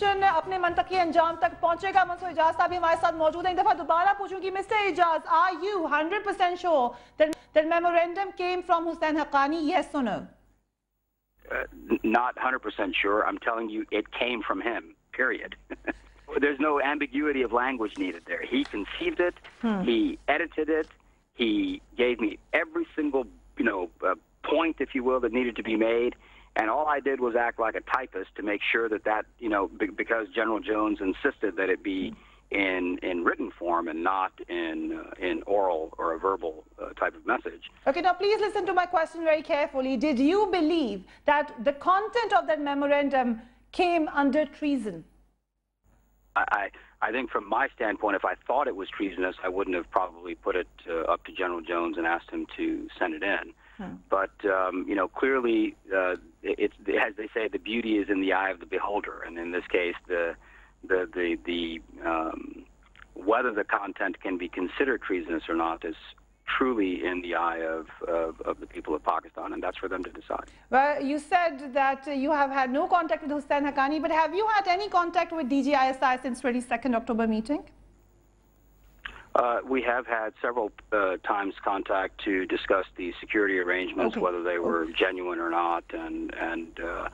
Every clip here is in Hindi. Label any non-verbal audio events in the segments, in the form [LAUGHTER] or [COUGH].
इलेक्शन अपने मंतकी अंजाम तक पहुंचेगा मंसूर एजाज साहब हमारे साथ मौजूद है एक दफा दोबारा पूछूंगी mister are you percent sure that memorandum came from Hussain Haqqani yes no not 100% sure. I'm telling you, it came from him, period. [LAUGHS] There's no ambiguity of language needed there. He conceived it, hmm. he edited it, he gave me every single, you know, uh, point, if you will, that needed to be made. And all I did was act like a typist to make sure that that, you know, b- because General Jones insisted that it be in in written form and not in uh, in oral or a verbal uh, type of message. Okay, now please listen to my question very carefully. Did you believe that the content of that memorandum came under treason? I, I, think from my standpoint, if I thought it was treasonous, I wouldn't have probably put it uh, up to General Jones and asked him to send it in. But um, you know, clearly, uh, it's as they say, the beauty is in the eye of the beholder, and in this case, the the the, the um, whether the content can be considered treasonous or not is truly in the eye of, of, of, the people of Pakistan, and that's for them to decide. Well, you said that you have had no contact with Hussein Haqqani, but have you had any contact with DGISI since 22nd October meeting? Uh, we have had several uh, times contact to discuss the security arrangements, okay. whether they oh. were okay. genuine or not, and and uh,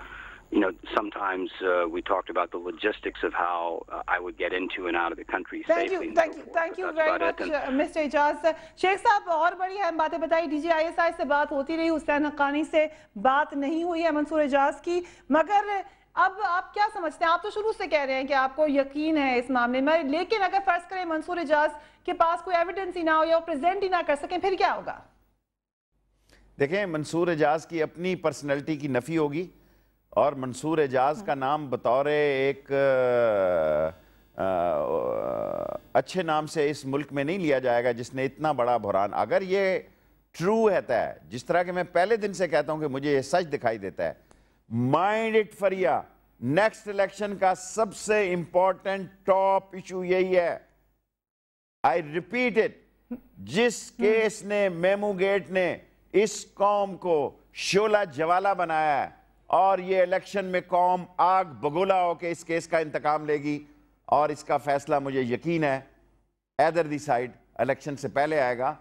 you know sometimes uh, we talked about the logistics of how uh, I would get into and out of the country thank safely. You, thank so you, forth. thank you very much, uh, Mr. Ajaz. Sheikh साहब और बड़ी अहम बातें बताई डीजीआईएसआई से बात होती रही हुसैन हक्कानी से बात नहीं हुई है मंसूर एजाज की मगर अब आप क्या समझते हैं आप तो शुरू से कह रहे हैं कि आपको यकीन है इस मामले में लेकिन अगर फर्ज करें मंसूर एजाज के पास कोई एविडेंस ही ना हो या प्रेजेंट ही ना कर सकें फिर क्या होगा देखें मंसूर एजाज की अपनी पर्सनैलिटी की नफ़ी होगी और मंसूर एजाज का नाम बतौर एक आ, आ, अच्छे नाम से इस मुल्क में नहीं लिया जाएगा जिसने इतना बड़ा बहरान अगर ये ट्रू रहता है जिस तरह के मैं पहले दिन से कहता हूँ कि मुझे ये सच दिखाई देता है mind it Faria next election का सबसे इंपॉर्टेंट टॉप इशू यही है आई रिपीट इट जिस हम्म। केस ने मेमू गेट ने इस कौम को शोला जवाला बनाया है और ये इलेक्शन में कौम आग बगोला होकर इस केस का इंतकाम लेगी और इसका फैसला मुझे यकीन है एदर दी साइड इलेक्शन से पहले आएगा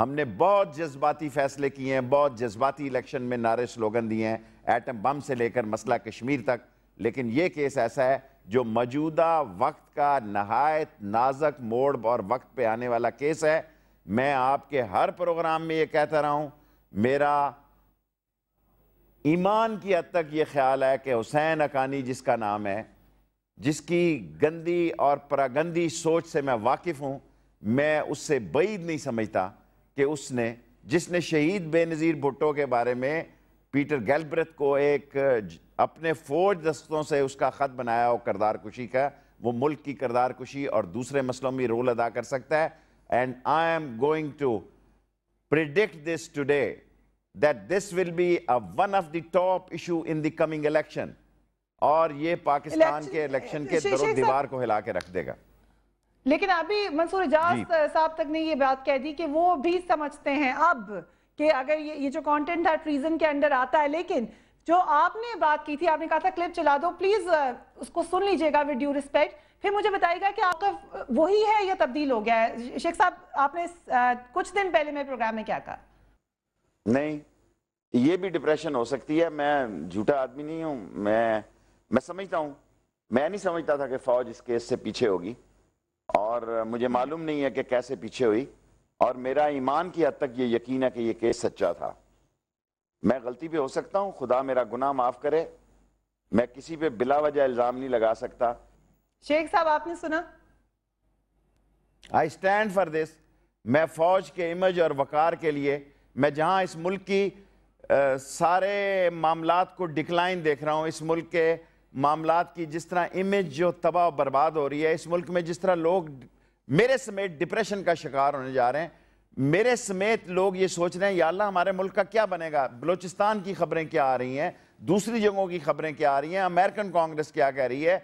हमने बहुत जज्बाती फैसले किए हैं बहुत जज्बाती इलेक्शन में नारे स्लोगन दिए हैं एटम बम से लेकर मसला कश्मीर तक लेकिन ये केस ऐसा है जो मौजूदा वक्त का नहायत नाजक मोड़ और वक्त पे आने वाला केस है मैं आपके हर प्रोग्राम में ये कहता रहा हूँ मेरा ईमान की हद तक ये ख्याल है कि हुसैन अकानी जिसका नाम है जिसकी गंदी और परागंदी सोच से मैं वाकिफ़ हूँ मैं उससे बैद नहीं समझता कि उसने जिसने शहीद बेनज़ीर भुट्टो के बारे में पीटर गैलब्रथ को एक अपने फौज दस्तों से उसका ख़त बनाया और करदार कुशी का वो मुल्क की करदार कुशी और दूसरे मसलों में रोल अदा कर सकता है and I am going to predict this today that this will be a one of the top issue in the coming election और ये पाकिस्तान election, के इलेक्शन के दरो दीवार को हिला के रख देगा लेकिन अभी मंसूर एजाज साहब तक ने ये बात कह दी कि वो भी समझते हैं अब कि अगर ये ये जो कंटेंट है ट्रीजन के अंडर आता है लेकिन जो आपने बात की थी आपने कहा था क्लिप चला दो प्लीज उसको सुन लीजिएगा विद ड्यू रिस्पेक्ट फिर मुझे बताएगा कि आपका वही है या तब्दील हो गया है शेख साहब आपने कुछ दिन पहले मेरे प्रोग्राम में क्या कहा नहीं ये भी डिप्रेशन हो सकती है मैं झूठा आदमी नहीं हूं मैं मैं समझता हूँ मैं नहीं समझता था कि फौज इस केस से पीछे होगी और मुझे मालूम नहीं है कि कैसे पीछे हुई और मेरा ईमान की हद तक ये यकीन है कि ये केस सच्चा था मैं गलती भी हो सकता हूँ खुदा मेरा गुना माफ़ करे मैं किसी पे बिला वजह इल्ज़ाम नहीं लगा सकता शेख साहब आपने सुना आई स्टैंड फॉर दिस मैं फौज के इमेज और वकार के लिए मैं जहाँ इस मुल्क की आ, सारे मामला को डिक्लाइन देख रहा हूँ इस मुल्क के मामला की जिस तरह इमेज जो तबाह बर्बाद हो रही है इस मुल्क में जिस तरह लोग मेरे समेत डिप्रेशन का शिकार होने जा रहे हैं मेरे समेत लोग ये सोच रहे हैं या अल्लाह हमारे मुल्क का क्या बनेगा बलूचिस्तान की खबरें क्या आ रही हैं दूसरी जगहों की खबरें क्या आ रही हैं अमेरिकन कांग्रेस क्या कह रही है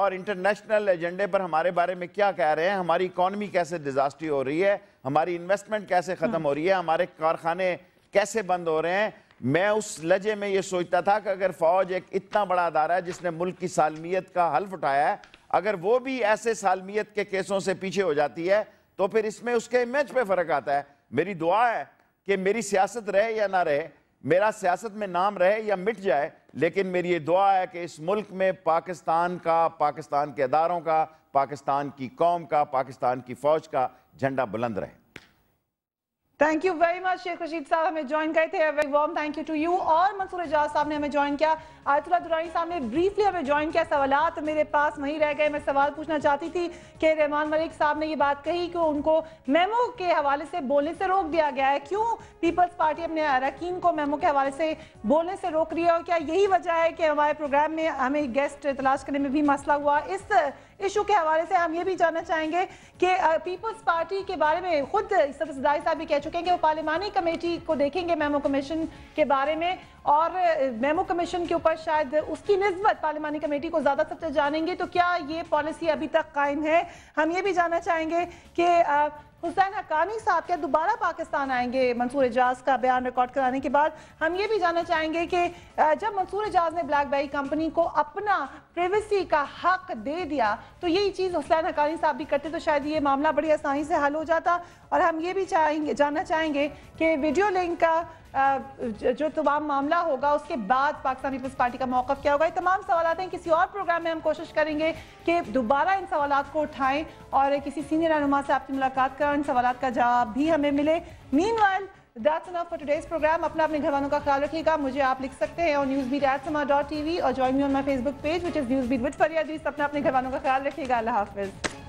और इंटरनेशनल एजेंडे पर हमारे बारे में क्या कह रहे हैं हमारी इकॉनमी कैसे डिजास्टी हो रही है हमारी इन्वेस्टमेंट कैसे ख़त्म हाँ। हो रही है हमारे कारखाने कैसे बंद हो रहे हैं मैं उस लजे में ये सोचता था कि अगर फौज एक इतना बड़ा अदारा है जिसने मुल्क की सालमियत का हल्फ उठाया है अगर वो भी ऐसे सालमियत के केसों से पीछे हो जाती है तो फिर इसमें उसके इमेज पे फर्क आता है मेरी दुआ है कि मेरी सियासत रहे या ना रहे मेरा सियासत में नाम रहे या मिट जाए लेकिन मेरी ये दुआ है कि इस मुल्क में पाकिस्तान का पाकिस्तान के अदारों का पाकिस्तान की कौम का पाकिस्तान की फ़ौज का झंडा बुलंद रहे thank you very much Sheikh Rashid साहब हमें ज्वाइन गए थे very warm thank you to you और मंसूर एजाज साहब ने हमें ज्वाइन किया आयतुल्ला दुरानी साहब ने ब्रीफली हमें ज्वाइन किया सवालत मेरे पास वहीं रह गए मैं सवाल पूछना चाहती थी कि रहमान मलिक साहब ने ये बात कही कि उनको मेमो के हवाले से बोलने से रोक दिया गया है क्यों पीपल्स पार्टी अपने अरकिन को मेमो के हवाले से बोलने से रोक रही है और क्या यही वजह है कि हमारे प्रोग्राम में हमें गेस्ट तलाश करने में भी मसला हुआ इस इशू के हवाले से हम ये भी जानना चाहेंगे कि पीपल्स पार्टी के बारे में खुद सफदाई साहब भी कह चुके हैं कि वो पार्लिमानी कमेटी को देखेंगे मेमो कमीशन के बारे में और मेमो कमीशन के ऊपर शायद उसकी नस्बत पार्लिमानी कमेटी को ज़्यादा सबसे जानेंगे तो क्या ये पॉलिसी अभी तक कायम है हम ये भी जानना चाहेंगे कि हुसैन हकानी साहब क्या दोबारा पाकिस्तान आएंगे मंसूर एजाज का बयान रिकॉर्ड कराने के बाद हम ये भी जानना चाहेंगे कि जब मंसूर एजाज ने ब्लैक बैरी कंपनी को अपना प्रिवेसी का हक दे दिया तो यही चीज़ हुसैन हकानी साहब भी करते तो शायद ये मामला बड़ी आसानी से हल हो जाता और हम ये भी चाहेंगे जानना चाहेंगे कि वीडियो लिंक का जो तमाम मामला होगा उसके बाद पाकिस्तान पीपल्स पार्टी का मौका क्या होगा ये तमाम सवाल हैं किसी और प्रोग्राम में हम कोशिश करेंगे कि दोबारा इन सवाल को उठाएं और किसी सीनियर रहनुमा से आपकी मुलाकात करें इन सवाल का जवाब भी हमें मिले meanwhile that's now for today's programme अपना अपने घरवानों का ख्याल रखिएगा मुझे आप लिख सकते हैं और news beat at Samaa dot T V और join me on my Facebook page which is news beat with Faria ji अपने घरवालों का ख्याल रखिएगा अल्लाह हाफिज़